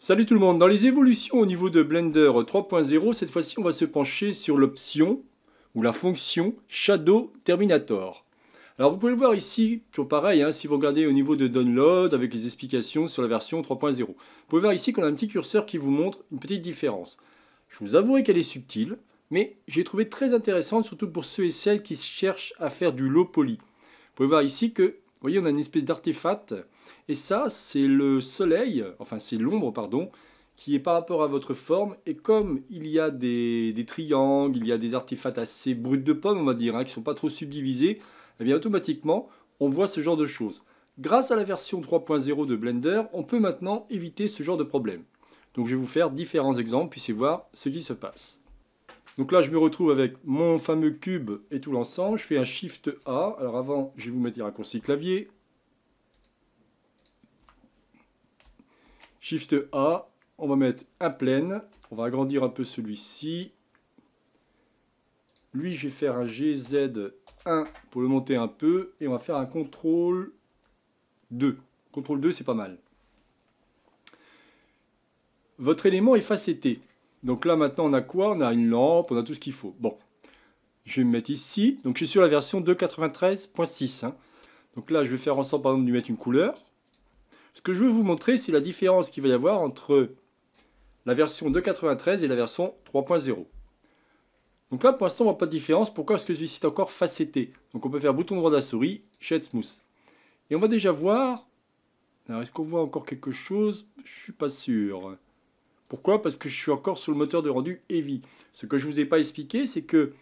Salut tout le monde, dans les évolutions au niveau de Blender 3.0, cette fois-ci on va se pencher sur l'option ou la fonction Shadow Terminator. Alors vous pouvez le voir ici, toujours pareil, hein, si vous regardez au niveau de download avec les explications sur la version 3.0. Vous pouvez voir ici qu'on a un petit curseur qui vous montre une petite différence. Je vous avouerai qu'elle est subtile, mais j'ai trouvé très intéressante, surtout pour ceux et celles qui cherchent à faire du low poly. Vous pouvez voir ici que vous voyez, on a une espèce d'artefact. Et ça, c'est le soleil, enfin c'est l'ombre, pardon, qui est par rapport à votre forme. Et comme il y a des, triangles, il y a des artefacts assez bruts de pomme, on va dire, hein, qui ne sont pas trop subdivisés, eh bien automatiquement, on voit ce genre de choses. Grâce à la version 3.0 de Blender, on peut maintenant éviter ce genre de problème. Donc je vais vous faire différents exemples, c'est voir ce qui se passe. Donc là, je me retrouve avec mon fameux cube et tout l'ensemble. Je fais un Shift A. Alors avant, je vais vous mettre un raccourcis clavier. Shift A, on va mettre un plein. On va agrandir un peu celui-ci. Lui, je vais faire un GZ1 pour le monter un peu. Et on va faire un CTRL 2. CTRL 2, c'est pas mal. Votre élément est facetté. Donc là, maintenant, on a quoi On a une lampe, on a tout ce qu'il faut. Bon, je vais me mettre ici. Donc, je suis sur la version 2.93.6. Hein. Donc là, je vais faire en sorte, par exemple, de lui mettre une couleur. Ce que je veux vous montrer, c'est la différence qu'il va y avoir entre la version 2.93 et la version 3.0. Donc là, pour l'instant, on voit pas de différence. Pourquoi Parce que celui-ci est encore facetté. Donc on peut faire bouton droit de la souris, Shade Smooth. Et on va déjà voir... Alors, est-ce qu'on voit encore quelque chose Je suis pas sûr. Pourquoi Parce que je suis encore sur le moteur de rendu Heavy. Ce que je ne vous ai pas expliqué, c'est que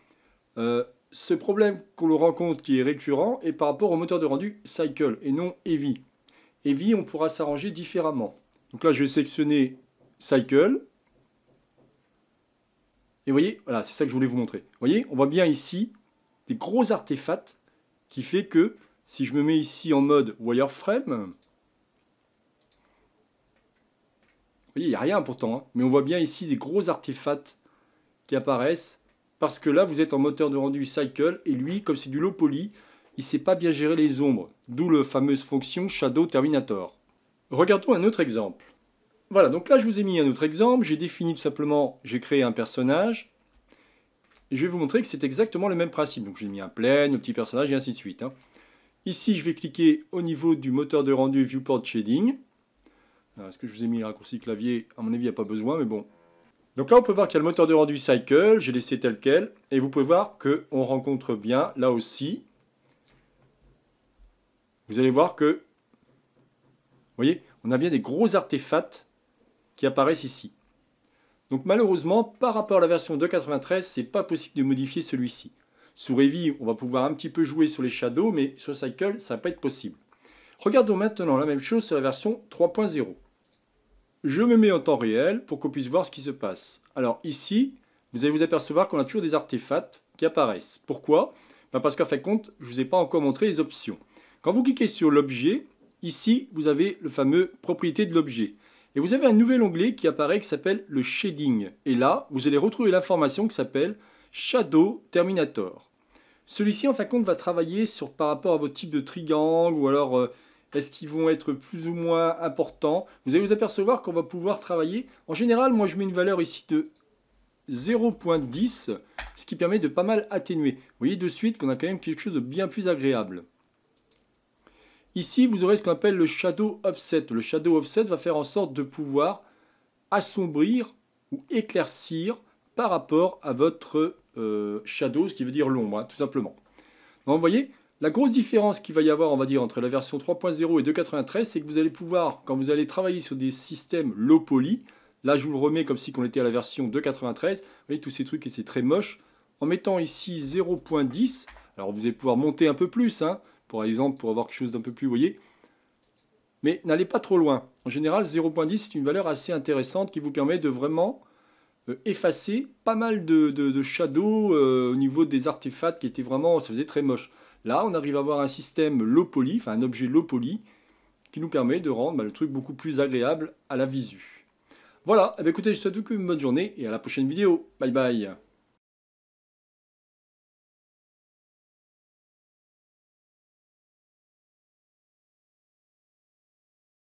euh, ce problème qu'on le rencontre qui est récurrent est par rapport au moteur de rendu Cycle et non Heavy. Heavy, on pourra s'arranger différemment. Donc là, je vais sélectionner Cycle. Et vous voyez, voilà, c'est ça que je voulais vous montrer. Vous voyez, on voit bien ici des gros artefacts qui fait que si je me mets ici en mode wireframe, Vous voyez, il n'y a rien pourtant, hein. mais on voit bien ici des gros artefacts qui apparaissent, parce que là, vous êtes en moteur de rendu cycle, et lui, comme c'est du low poly, il ne sait pas bien gérer les ombres, d'où la fameuse fonction Shadow Terminator. Regardons un autre exemple. Voilà, donc là, je vous ai mis un autre exemple, j'ai défini tout simplement, j'ai créé un personnage, et je vais vous montrer que c'est exactement le même principe. Donc j'ai mis un plein, un petit personnage, et ainsi de suite. Hein. Ici, je vais cliquer au niveau du moteur de rendu Viewport Shading, euh, est-ce que je vous ai mis le raccourci clavier À mon avis, il n'y a pas besoin, mais bon. Donc là, on peut voir qu'il y a le moteur de rendu cycle, j'ai laissé tel quel, et vous pouvez voir qu'on rencontre bien, là aussi, vous allez voir que, vous voyez, on a bien des gros artefacts qui apparaissent ici. Donc malheureusement, par rapport à la version 2.93, c'est pas possible de modifier celui-ci. Sous Revy, on va pouvoir un petit peu jouer sur les shadows, mais sur Cycle, ça ne va pas être possible. Regardons maintenant la même chose sur la version 3.0 je me mets en temps réel pour qu'on puisse voir ce qui se passe. Alors ici, vous allez vous apercevoir qu'on a toujours des artefacts qui apparaissent. Pourquoi ben, Parce qu'en fin de compte, je ne vous ai pas encore montré les options. Quand vous cliquez sur l'objet, ici, vous avez le fameux propriété de l'objet. Et vous avez un nouvel onglet qui apparaît qui s'appelle le shading. Et là, vous allez retrouver l'information qui s'appelle Shadow Terminator. Celui-ci, en fin de compte, va travailler sur, par rapport à votre type de triangle ou alors euh, est-ce qu'ils vont être plus ou moins importants Vous allez vous apercevoir qu'on va pouvoir travailler. En général, moi, je mets une valeur ici de 0.10, ce qui permet de pas mal atténuer. Vous voyez de suite qu'on a quand même quelque chose de bien plus agréable. Ici, vous aurez ce qu'on appelle le shadow offset. Le shadow offset va faire en sorte de pouvoir assombrir ou éclaircir par rapport à votre euh, shadow, ce qui veut dire l'ombre, hein, tout simplement. vous voyez, la grosse différence qu'il va y avoir, on va dire, entre la version 3.0 et 2.93, c'est que vous allez pouvoir, quand vous allez travailler sur des systèmes low poly, là je vous le remets comme si on était à la version 2.93, vous voyez tous ces trucs étaient très moches, en mettant ici 0.10, alors vous allez pouvoir monter un peu plus, hein, par exemple pour avoir quelque chose d'un peu plus, vous voyez, mais n'allez pas trop loin. En général, 0.10 c'est une valeur assez intéressante qui vous permet de vraiment euh, effacer pas mal de, shadows euh, au niveau des artefacts qui étaient vraiment, ça faisait très moche. Là, on arrive à avoir un système low poly, enfin un objet low poly, qui nous permet de rendre bah, le truc beaucoup plus agréable à la visu. Voilà, eh ben, écoutez, je vous souhaite une bonne journée et à la prochaine vidéo. Bye bye